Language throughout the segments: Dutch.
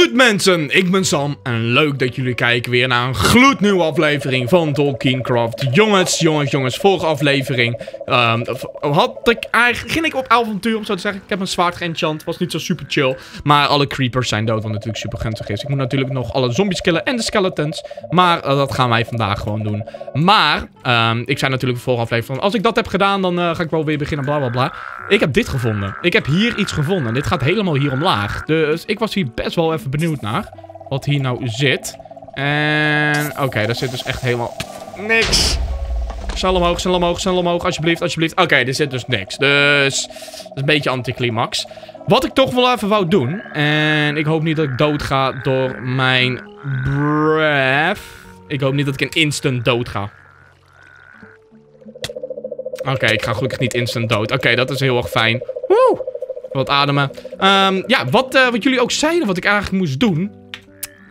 Goed mensen, ik ben Sam en leuk dat jullie kijken weer naar een gloednieuwe aflevering van Tolkien Craft. Jongens, jongens, jongens, vorige aflevering um, had ik eigenlijk, ging ik op avontuur om zo te zeggen. Ik heb een zwaard geenchant, was niet zo super chill. Maar alle creepers zijn dood, wat natuurlijk super gunstig is. Ik moet natuurlijk nog alle zombies killen en de skeletons. Maar eh, dat gaan wij vandaag gewoon doen. Maar, ehm, ik zei natuurlijk de vorige aflevering als ik dat heb gedaan, dan eh, ga ik wel weer beginnen, bla bla bla. Ik heb dit gevonden. Ik heb hier iets gevonden. Dit gaat helemaal hier omlaag. Dus ik was hier best wel even benieuwd naar. Wat hier nou zit. En... Oké, daar zit dus echt helemaal niks. zal omhoog, snel omhoog, snel omhoog. Alsjeblieft, alsjeblieft. Oké, er zit dus niks. Dus... Dat is een beetje anticlimax. Wat ik toch wel even wou doen. En ik hoop niet dat ik dood ga door mijn... Breath. Ik hoop niet dat ik een instant dood ga. Oké, ik ga gelukkig niet instant dood. Oké, dat is heel erg fijn. Woe! Wat ademen. Ehm, ja, wat, eh, wat jullie ook zeiden, wat ik eigenlijk moest doen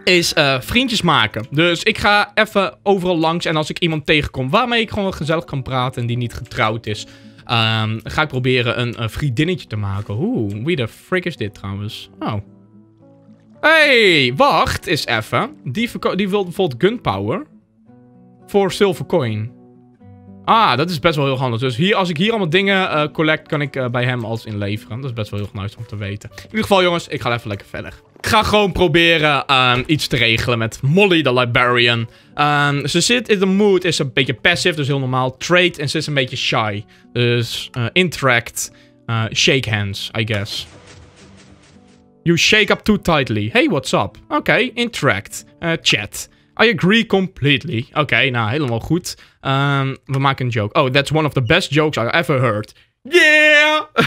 is eh, vriendjes maken. Dus ik ga even overal langs en als ik iemand tegenkom waarmee ik gewoon gezellig kan praten en die niet getrouwd is, ehm, ga ik proberen een, vriendinnetje te maken. Oeh, wie de frick is dit trouwens? Oh. hey, wacht eens even. Die, die wil bijvoorbeeld gunpowder voor silver coin. Ah, dat is best wel heel handig. Dus hier, als ik hier allemaal dingen eh, collect, kan ik eh, bij hem alles inleveren. Dat is best wel heel nice om te weten. In ieder geval, jongens, ik ga even lekker verder. Ik ga gewoon proberen ehm, iets te regelen met Molly, de librarian. Ehm, ze zit in de mood, is een beetje passive, dus heel normaal. Trade en ze is een beetje shy. Dus eh, interact, shake hands, I guess. You shake up too tightly. Hey, what's up? Oké, interact, chat. I agree completely. Oké, nou, helemaal goed. Ehm, we maken een joke. Oh, that's one of the best jokes I've ever heard. Yeah!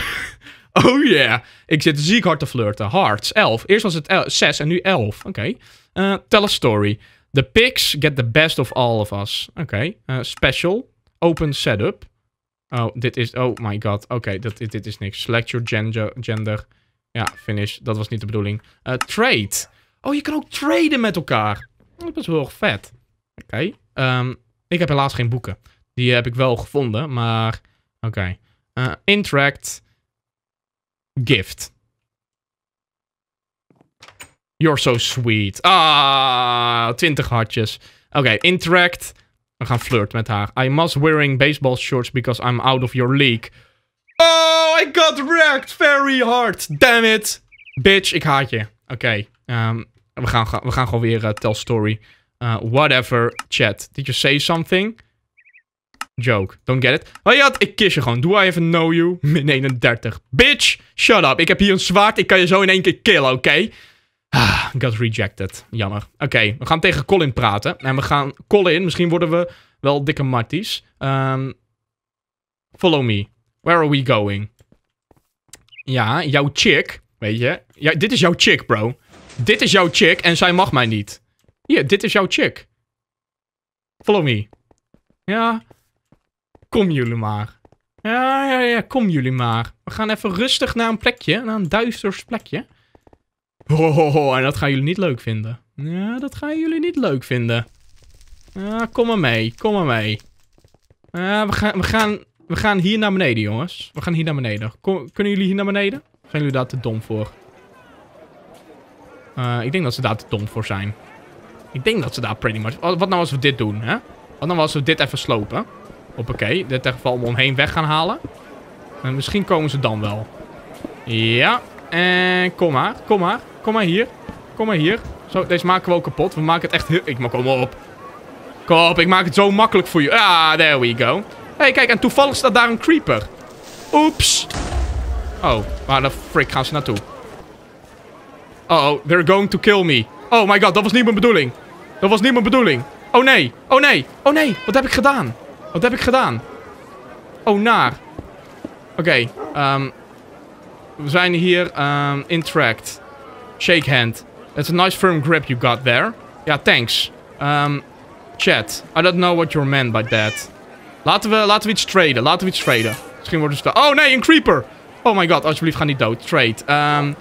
oh yeah. Ik zit ziek hard te flirten. Hearts, 11. Eerst was het 6 en nu 11. Oké. Okay. Eh, tell a story. The pigs get the best of all of us. Oké. Eh, special. Open setup. Oh, dit is... Oh my god. Oké, dat dit, is niks. Select your gender, gender. Ja, finish. Dat was niet de bedoeling. Eh, trade. Oh, je kan ook traden met elkaar. Dat is wel vet. Oké. Ehm, ik heb helaas geen boeken. Die eh, heb ik wel gevonden, maar... Oké. Okay. Eh, interact. Gift. You're so sweet. Ah, 20 hartjes. Oké, interact. We gaan flirten met haar. I must wearing baseball shorts because I'm out of your league. Oh, I got wrecked very hard. Damn it. Bitch, ik haat je. Oké. Okay, um, ehm, we gaan, we gaan gewoon weer eh, tell story. Uh, whatever, chat. Did you say something? Joke. Don't get it. Oh ja, ik kies je gewoon. Do I even know you? Min 31. Bitch, shut up. Ik heb hier een zwaard. Ik kan je zo in één keer killen, oké? Ah, got rejected. Jammer. Oké, we gaan tegen Colin praten. En we gaan Colin, misschien worden we wel dikke marties. Ehm, follow me. Where are we going? Ja, jouw chick. Weet je? Ja, dit is jouw chick, bro. Dit is jouw chick en zij mag mij niet. Hier, dit is jouw chick. Follow me. Ja. Kom jullie maar. Ja, ja, ja, kom jullie maar. We gaan even rustig naar een plekje, naar een duisters plekje. Oh, en dat gaan jullie niet leuk vinden. Ja, dat gaan jullie niet leuk vinden. Ja, kom maar mee, kom maar mee. Ja, we gaan, we gaan, we gaan hier naar beneden, jongens. We gaan hier naar beneden. kunnen jullie hier naar beneden? Zijn jullie daar te dom voor? Uh, ik denk dat ze daar te dom voor zijn. Ik denk dat ze daar pretty much... Wat nou als we dit doen, hè? Wat nou als we dit even slopen? Hoppakee. Dit geval om omheen weg gaan halen. En eh, misschien komen ze dan wel. Ja. En kom maar. Kom maar. Kom maar hier. Kom maar hier. Zo, deze maken we ook kapot. We maken het echt heel... Ik, maar kom op. Kom op, ik maak het zo makkelijk voor je. Ah, there we go. Hé, hey, kijk, en toevallig staat daar een creeper. Oeps. Oh, waar de frick gaan ze naartoe? Uh oh, they're going to kill me. Oh my god, dat was niet mijn bedoeling. Dat was niet mijn bedoeling. Oh nee, oh nee, oh nee. Wat heb ik gedaan? Wat heb ik gedaan? Oh, naar. Oké, okay, ehm, we zijn hier. Um, interact. Shake hand. That's a nice firm grip you got there. Ja, thanks. Um, chat. I don't know what you're meant by that. Laten we, laten we iets traden. Laten we iets traden. Misschien worden ze... Oh nee, een creeper! Oh my god, alsjeblieft, ga niet dood. Trade. Um,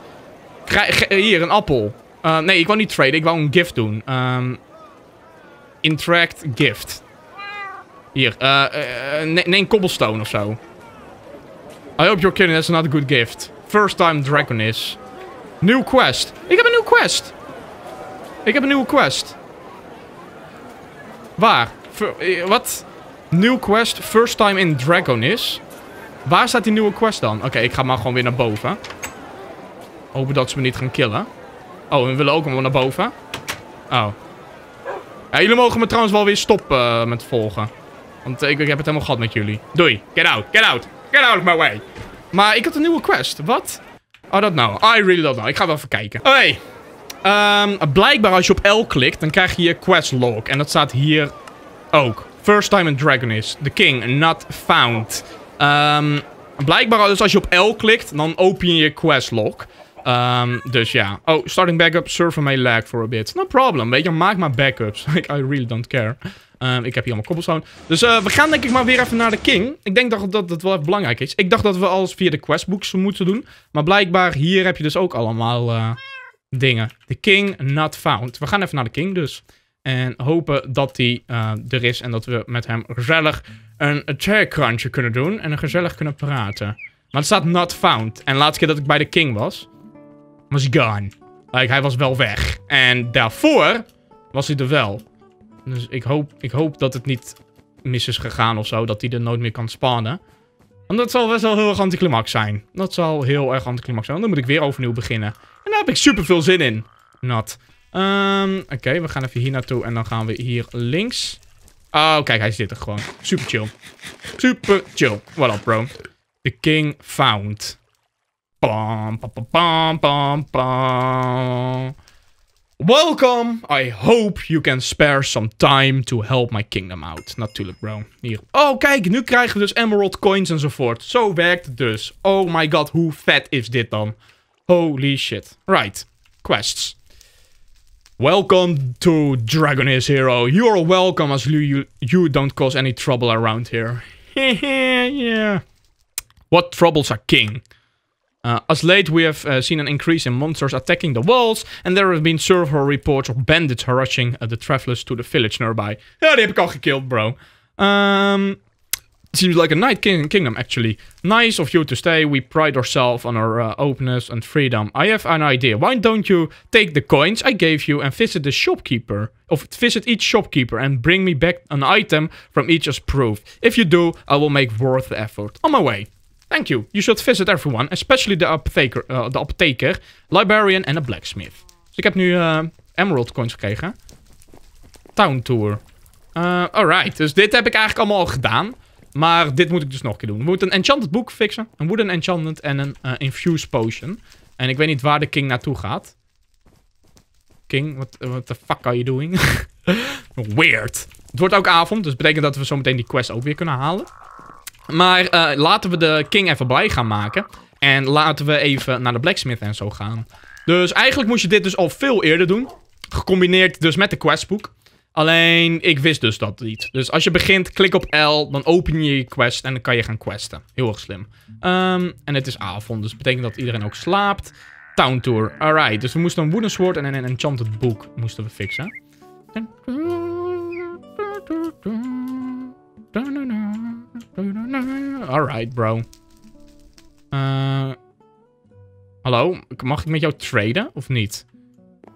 Krijg, eh, hier, een appel. Eh, nee, ik wou niet traden. Ik wou een gift doen. Um, interact gift. Hier, uh, neem cobblestone of zo. I hope you're kidding. That's not a good gift. First time dragon is. New quest. Ik heb een nieuwe quest. Ik heb een nieuwe quest. Waar? wat? New quest. First time in Dragon is. Waar staat die nieuwe quest dan? Oké, ik ga maar gewoon weer naar boven. Hopen dat ze me niet gaan killen. Oh, we willen ook allemaal naar boven. Oh. Ja, jullie mogen me trouwens wel weer stoppen eh, met volgen. Want ik, heb het helemaal gehad met jullie. Doei. Get out. Get out. Get out of my way. Maar ik had een nieuwe quest. Wat? Oh, dat nou. I really don't know. Ik ga wel even kijken. Oh, ehm, hey. blijkbaar als je op L klikt, dan krijg je je quest log. En dat staat hier ook. First time in is: The king not found. Ehm, blijkbaar dus als je op L klikt, dan open je je quest log. Um, dus ja. Oh, starting backup server may lag for a bit. No problem, weet je. Maak maar backups. Like, I really don't care. Um, ik heb hier allemaal cobblestone. Dus eh, we gaan denk ik maar weer even naar de king. Ik denk dat dat, dat wel even belangrijk is. Ik dacht dat we alles via de questbooks moeten doen. Maar blijkbaar hier heb je dus ook allemaal eh, dingen. The king not found. We gaan even naar de king dus. En hopen dat die eh, er is en dat we met hem gezellig een chaircrunchje kunnen doen. En een gezellig kunnen praten. Maar het staat not found. En de laatste keer dat ik bij de king was was gone. Like, hij was wel weg. En daarvoor was hij er wel. Dus ik hoop, ik hoop dat het niet mis is gegaan of zo. Dat hij er nooit meer kan spannen. Want dat zal best wel heel erg anticlimax zijn. Dat zal heel erg anticlimax zijn. Dan moet ik weer overnieuw beginnen. En daar heb ik super veel zin in. Nat. Ehm, oké, we gaan even hier naartoe. En dan gaan we hier links. Oh, kijk, hij zit er gewoon. Super chill. Super chill. What up, bro? The king found. Bum, bum, bum, bum, Welcome! I hope you can spare some time to help my kingdom out. Natuurlijk, bro. Hier. Oh, kijk, nu krijgen we dus emerald coins enzovoort. Zo werkt het dus. Oh my god, hoe vet is dit dan? Holy shit. Right. Quests. Welcome to Dragon is Hero. You are welcome as you, you don't cause any trouble around here. yeah. What troubles a king? Uh, as late, we have uh, seen an increase in monsters attacking the walls, and there have been several reports of bandits harassing uh, the travelers to the village nearby. Yeah, they have al killed, bro. Um, seems like a night king kingdom, actually. Nice of you to stay. We pride ourselves on our uh, openness and freedom. I have an idea. Why don't you take the coins I gave you and visit the shopkeeper, or visit each shopkeeper and bring me back an item from each as proof. If you do, I will make worth the effort. On my way. Thank you. You should visit everyone, especially the apotheker, uh, the apotheker librarian and a blacksmith. Dus ik heb nu uh, emerald coins gekregen. Town tour. Uh, alright, dus dit heb ik eigenlijk allemaal al gedaan. Maar dit moet ik dus nog een keer doen. We moeten een enchanted boek fixen. Een wooden enchantment en een infused potion. En ik weet niet waar de king naartoe gaat. King, what, what the fuck are you doing? Weird. Het wordt ook avond, dus betekent dat we zo meteen die quest ook weer kunnen halen. Maar eh, laten we de king even blij gaan maken. En laten we even naar de blacksmith en zo gaan. Dus eigenlijk moest je dit dus al veel eerder doen. Gecombineerd dus met de questboek. Alleen, ik wist dus dat niet. Dus als je begint, klik op L, dan open je je quest en dan kan je gaan questen. Heel erg slim. Ehm, en het is avond, dus betekent dat iedereen ook slaapt. Town Tour, alright. Dus we moesten een wooden sword en een enchanted book moesten we fixen. Alright, bro. Eh, hallo, mag ik met jou traden of niet?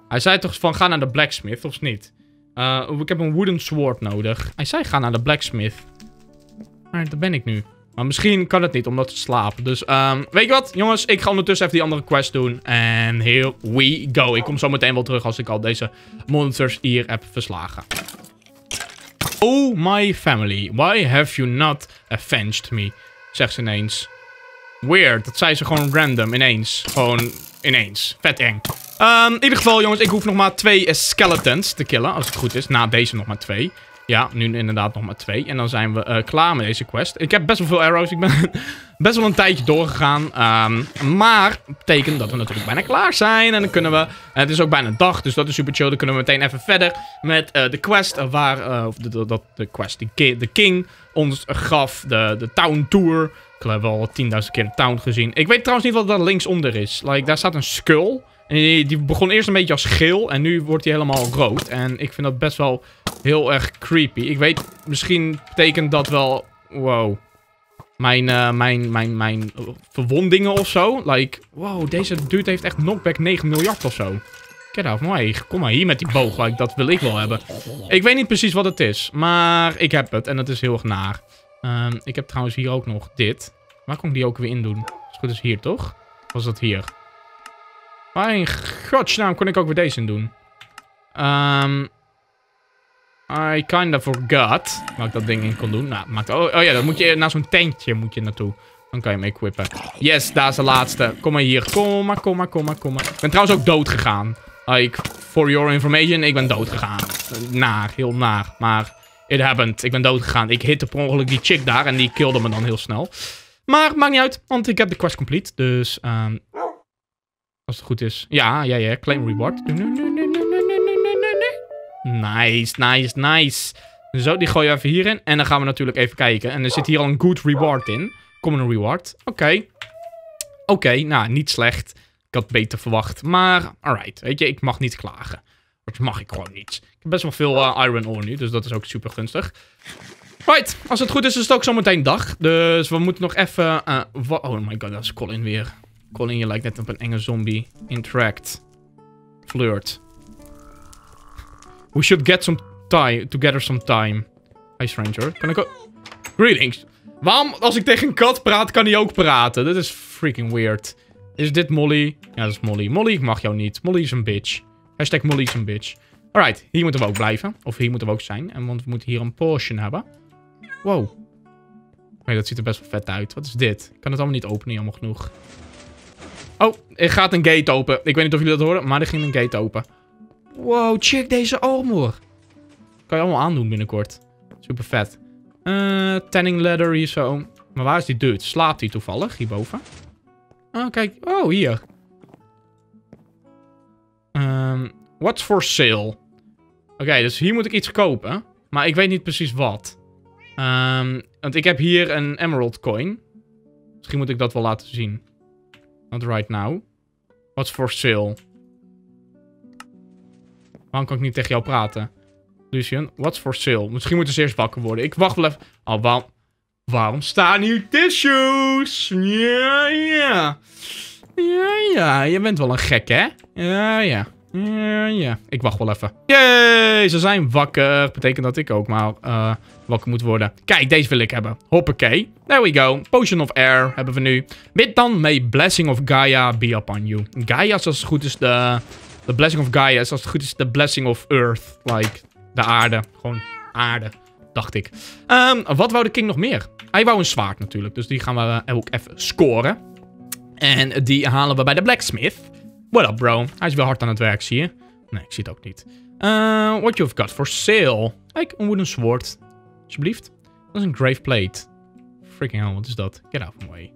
Hij zei toch van ga naar de blacksmith of niet? Eh, ik heb een wooden sword nodig. Hij zei ga naar de blacksmith. Maar daar ben ik nu. Maar misschien kan het niet omdat ze slaapt. Dus ehm, weet je wat jongens, ik ga ondertussen even die andere quest doen. En here we go. Ik kom zo meteen wel terug als ik al deze monsters hier heb verslagen. Oh my family, why have you not avenged me? Zegt ze ineens. Weird, dat zei ze gewoon random, ineens. Gewoon ineens. Vet eng. Ehm, in ieder geval, jongens, ik hoef nog maar twee skeletons te killen, als het goed is. Na deze nog maar twee. Ja, nu inderdaad nog maar twee. En dan zijn we eh, klaar met deze quest. Ik heb best wel veel arrows. Ik ben best wel een tijdje doorgegaan. Um, maar betekent dat we natuurlijk bijna klaar zijn. En dan kunnen we... het is ook bijna dag, dus dat is super chill. Dan kunnen we meteen even verder met eh, de quest eh, waar... of de, de, quest die de king ons gaf. De, de town tour. Ik heb al 10.000 keer de town gezien. Ik weet trouwens niet wat daar linksonder is. Like, daar staat een skull... En die, begon eerst een beetje als geel en nu wordt hij helemaal rood. En ik vind dat best wel heel erg creepy. Ik weet, misschien betekent dat wel... Wow. Mijn, eh, mijn, mijn, mijn verwondingen of zo. Like, wow, deze dude heeft echt knockback 9 miljard of zo. Get out of Kom maar hier met die boog. Like, dat wil ik wel hebben. Ik weet niet precies wat het is. Maar ik heb het. En dat is heel erg naar. Ehm, ik heb trouwens hier ook nog dit. Waar kon ik die ook weer in doen? Als goed is hier, toch? Was dat hier? Waar in godsnaam kon ik ook weer deze in doen? Um, I kinda forgot waar ik dat ding in kon doen. Nou, maakt... Oh, oh ja, dan moet je naar zo'n tentje moet je naartoe. Dan kan je hem equippen. Yes, daar is de laatste. Kom maar hier. Kom maar, kom maar, kom maar, kom maar. Ik ben trouwens ook dood gegaan. Like, for your information, ik ben dood gegaan. Naar, heel naar. Maar it happened. Ik ben dood gegaan. Ik hitte per ongeluk die chick daar en die killde me dan heel snel. Maar maakt niet uit, want ik heb de quest complete. Dus um, als het goed is. Ja, ja, ja. Claim reward. Nice, nice, nice. Zo, die gooi je even hierin. En dan gaan we natuurlijk even kijken. En er zit hier al een good reward in. Common reward. Oké. Oké, nou, niet slecht. Ik had beter verwacht. Maar, alright. Weet je, ik mag niet klagen. Dat mag ik gewoon niet. Ik heb best wel veel eh, iron ore nu, dus dat is ook super gunstig. Right, als het goed is, is het ook zometeen dag. Dus we moeten nog even... Eh, oh my god, dat is Colin weer. Colin, je like net op een enge zombie. Interact. Flirt. We should get some time. Together some time. Hi, stranger. Kan ik ook... Greetings. Waarom, als ik tegen een kat praat, kan hij ook praten? Dat is freaking weird. Is dit Molly? Ja, dat is Molly. Molly, ik mag jou niet. Molly is een bitch. Hashtag Molly is een bitch. Alright, hier moeten we ook blijven. Of hier moeten we ook zijn. En want we moeten hier een portion hebben. Wow. Nee, dat ziet er best wel vet uit. Wat is dit? Ik kan het allemaal niet openen, jammer genoeg. Oh, er gaat een gate open. Ik weet niet of jullie dat horen, maar er ging een gate open. Wow, check deze armor. Kan je allemaal aandoen binnenkort. Super vet. Uh, tanning ladder hier zo. Maar waar is die dude? Slaapt hij toevallig hierboven? Oh, kijk. Oh, hier. Ehm, what's for sale? Oké, dus hier moet ik iets kopen. Maar ik weet niet precies wat. Ehm, want ik heb hier een emerald coin. Misschien moet ik dat wel laten zien. Not right now. What's for sale? Waarom kan ik niet tegen jou praten? Lucian, what's for sale? Misschien moeten ze eerst wakker worden. Ik wacht wel even... Oh, waarom... Waarom staan hier tissues? Ja, ja. Ja, ja. Je bent wel een gek, hè? Ja, ja. Eh, ja, ik wacht wel even. Yay, ze zijn wakker. Betekent dat ik ook maar eh, wakker moet worden. Kijk, deze wil ik hebben. Hoppakee. There we go. Potion of Air hebben we nu. Bid dan mee Blessing of Gaia be upon you. Gaia is als het goed is de... De Blessing of Gaia is als het goed is de Blessing of Earth. Like, de aarde. Gewoon aarde, dacht ik. Ehm, wat wou de king nog meer? Hij wou een zwaard natuurlijk. Dus die gaan we ook even scoren. En die halen we bij de blacksmith. What up, bro? Hij is wel hard aan het werk, zie je? Nee, ik zie het ook niet. Uh, what you've got for sale? Kijk, een wooden sword. Alsjeblieft. Dat is een grave plate. Freaking hell, wat is dat? Get out of my way.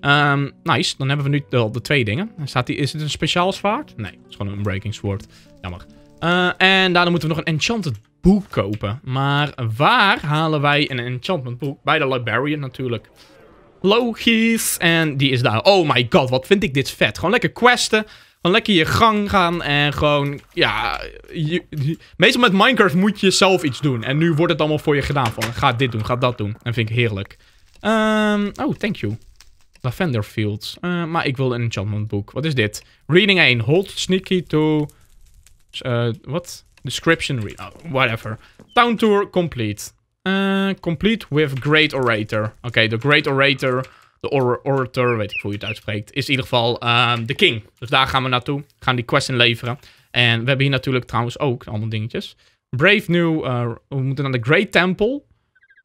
Ehm, nice, dan hebben we nu de, de twee dingen. Staat is het een speciaal zwaard? Nee, het is gewoon een breaking sword. Jammer. Uh, en daarna moeten we nog een enchanted boek kopen. Maar waar halen wij een enchantment boek? Bij de librarian natuurlijk. Logisch. En die is daar. Oh my god, wat vind ik dit vet. Gewoon lekker questen. Gewoon lekker je gang gaan en gewoon, ja... meestal met Minecraft moet je zelf iets doen. En nu wordt het allemaal voor je gedaan van, ga dit doen, ga dat doen. En vind ik heerlijk. Ehm, oh, thank you. Lavender Fields. Eh, maar ik wil een enchantment boek. Wat is dit? Reading 1. Hold sneaky to... Eh, what Description read. Oh, whatever. Town tour complete. Eh, complete with Great Orator. Oké, okay, de Great Orator de Orator, weet ik hoe je het uitspreekt, is in ieder geval ehm, de king. Dus daar gaan we naartoe, gaan die quest inleveren. En we hebben hier natuurlijk trouwens ook allemaal dingetjes. Brave New, eh, we moeten naar de Great Temple.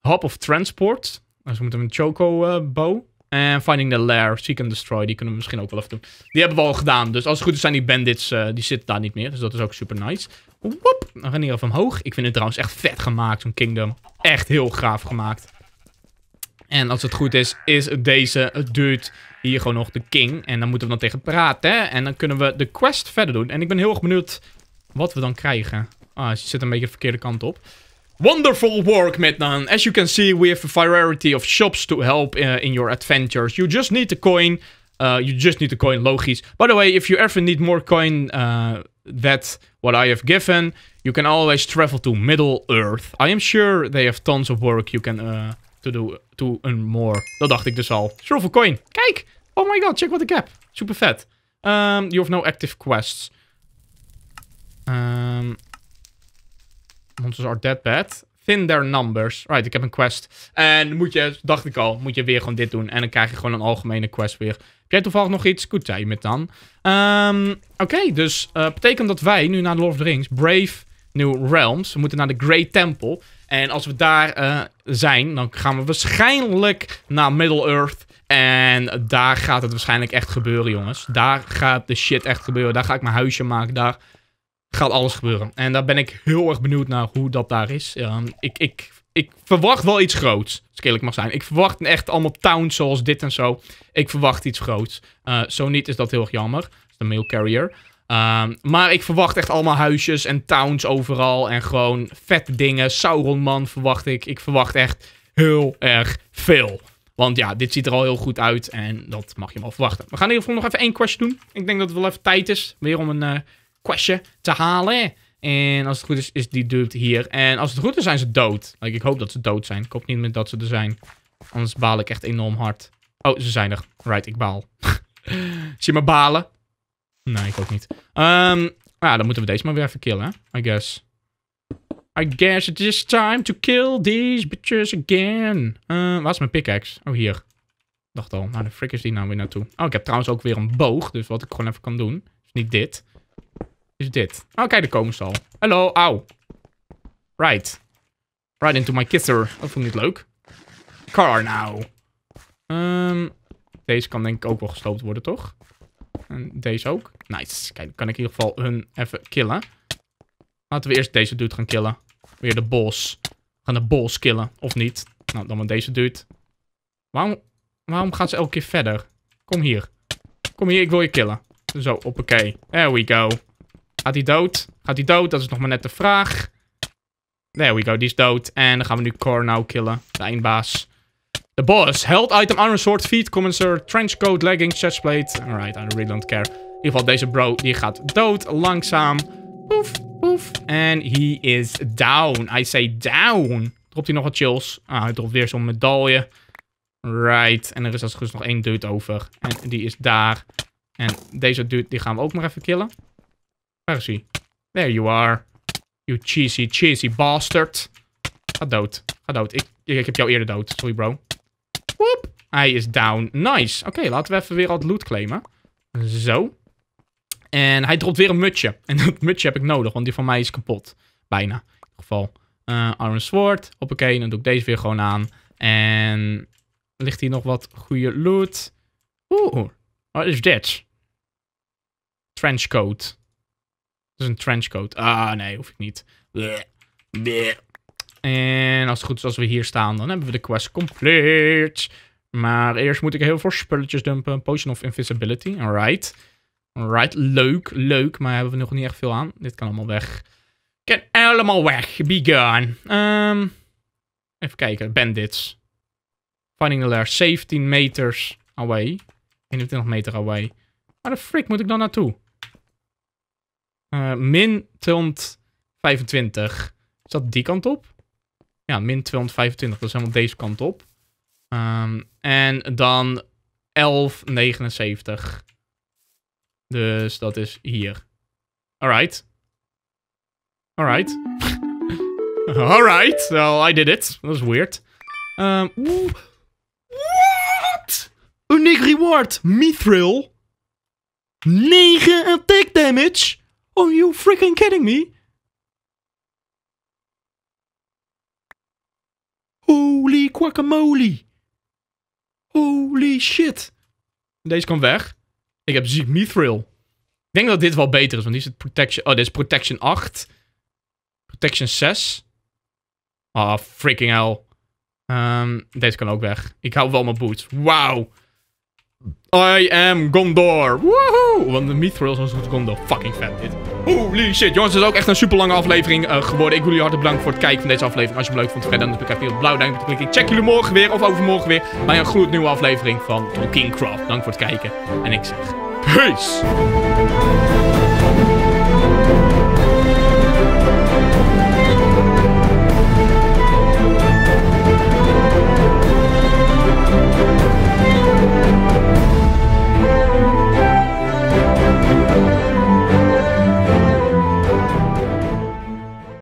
Hop of Transport. Dus we moeten een Choco eh, Bow. En Finding the Lair, Seek and Destroy, die kunnen we misschien ook wel even doen. Die hebben we al gedaan, dus als het goed is zijn die bandits, eh, die zitten daar niet meer. Dus dat is ook super nice. Woep, dan gaan we hier even omhoog. Ik vind het trouwens echt vet gemaakt, zo'n kingdom. Echt heel gaaf gemaakt. En als het goed is, is deze dude hier gewoon nog de king. En dan moeten we dan tegen praten. Hè? En dan kunnen we de quest verder doen. En ik ben heel erg benieuwd wat we dan krijgen. Ah, ze zit een beetje de verkeerde kant op. Wonderful work, Midnan. As you can see, we have a variety of shops to help eh, in your adventures. You just need a coin. Uh, you just need a coin, logisch. By the way, if you ever need more coin uh, that what I have given, you can always travel to Middle-earth. I am sure they have tons of work you can to do to earn more. Dat dacht ik dus al. Shuffle coin. Kijk! Oh my god, check what ik heb. Super vet. Ehm, you have no active quests. Ehm, monsters are dead bad. Thin their numbers. Right, ik heb een quest. En moet je, dacht ik al, moet je weer gewoon dit doen. En dan krijg je gewoon een algemene quest weer. Heb jij toevallig nog iets? Goed, zei je met dan. Ehm, oké, dus uh, betekent dat wij nu naar Lord of the Rings Brave New Realms. We moeten naar de Great Temple. En als we daar eh, zijn, dan gaan we waarschijnlijk naar Middle-earth. En daar gaat het waarschijnlijk echt gebeuren, jongens. Daar gaat de shit echt gebeuren. Daar ga ik mijn huisje maken. Daar gaat alles gebeuren. En daar ben ik heel erg benieuwd naar hoe dat daar is. ik, ik, ik verwacht wel iets groots, als ik eerlijk mag zijn. Ik verwacht echt allemaal towns zoals dit en zo. Ik verwacht iets groots. Eh, zo niet is dat heel erg jammer. de mail carrier. Ehm, maar ik verwacht echt allemaal huisjes en towns overal. En gewoon vette dingen. Sauronman verwacht ik. Ik verwacht echt heel erg veel. Want ja, dit ziet er al heel goed uit. En dat mag je wel verwachten. We gaan in ieder geval nog even één quest doen. Ik denk dat het wel even tijd is. Weer om een uh, questje te halen. En als het goed is, is die dude hier. En als het goed is, zijn ze dood. ik hoop dat ze dood zijn. Ik hoop niet meer dat ze er zijn. Anders baal ik echt enorm hard. Oh, ze zijn er. Right, ik baal. Zie je me balen? Nee, ik ook niet. Um, nou, dan moeten we deze maar weer even killen, I guess. I guess it is time to kill these bitches again. Uh, eh, waar is mijn pickaxe? Oh, hier. Dacht al, waar de frick is die nou weer naartoe? Oh, ik heb trouwens ook weer een boog, dus wat ik gewoon even kan doen. Is niet dit. Is dit. Oh, kijk, daar komen ze al. Hallo, au. Right. Right into my kisser. Dat vond ik niet leuk. Car now. Um, deze kan denk ik ook wel gesloopt worden, toch? En deze ook. Nice. Kijk, dan kan ik in ieder geval hun even killen. Laten we eerst deze dude gaan killen. Weer de boss. We gaan de boss killen. Of niet. Nou, dan maar deze dude. Waarom, waarom gaan ze elke keer verder? Kom hier. Kom hier, ik wil je killen. Zo, hoppakee. There we go. Gaat hij dood? Gaat hij dood? Dat is nog maar net de vraag. There we go, die is dood. En dan gaan we nu Cornow killen. De eindbaas. De boss. Held item, iron sword, feet, commencer, coat, leggings, chestplate. Alright, I really don't care in ieder geval, deze bro die gaat dood. Langzaam. Poef, poef. En he is down. I say down. Dropt hij nog wat chills? Ah, hij dropt weer zo'n medaille. Right. En er is als goed nog één dude over. En die is daar. En deze dude, die gaan we ook maar even killen. Waar is hij? There you are. You cheesy, cheesy bastard. Ga dood. Ga dood. Ik, ik heb jou eerder dood. Sorry, bro. Woep. Hij is down. Nice. Oké, laten we even weer wat loot claimen. Zo. En hij dropt weer een mutje. En dat mutje heb ik nodig, want die van mij is kapot. Bijna. In ieder geval. Uh, Iron Sword. Hoppakee, dan doe ik deze weer gewoon aan. En ligt hier nog wat goede loot. Oeh, wat oh, is dit? Trenchcoat. Dat is een trenchcoat. Ah, nee, hoef ik niet. En als het goed is, als we hier staan, dan hebben we de quest compleet. Maar eerst moet ik heel veel spulletjes dumpen. Potion of Invisibility, alright. Right, leuk, leuk, maar hebben we nog niet echt veel aan. Dit kan allemaal weg. Kan allemaal weg. Be gone. Ehm, even kijken, bandits. Finding the lair 17 meters away. 21 meter away. Waar de frick moet ik dan naartoe? Eh, min 225. Is dat die kant op? Ja, min 225. Dat is helemaal deze kant op. Ehm, en dan 1179. Dus dat is hier. Alright. Alright. Alright. Well, I did it. Dat was weird. Um, what? unique reward. Mithril. 9 attack damage? Are you freaking kidding me? Holy guacamole. Holy shit. Deze kan weg. Ik heb Ziek Mithril. Ik denk dat dit wel beter is, want die is het Protection... Oh, dit is Protection 8. Protection 6. Ah, oh, freaking hell. Ehm, deze kan ook weg. Ik hou wel mijn boots. Wauw. I am Gondor. Woohoo! Want de Mithril is als goed Gondor. Fucking vet dit. Holy shit. Jongens, het is ook echt een super lange aflevering eh, geworden. Ik wil jullie hartelijk bedanken voor het kijken van deze aflevering. Als je het leuk vond, vergeet dan natuurlijk even een blauw duimpje te klikken. Ik check jullie morgen weer of overmorgen weer bij een gloednieuwe aflevering van Kingcraft. Dank voor het kijken en ik zeg peace.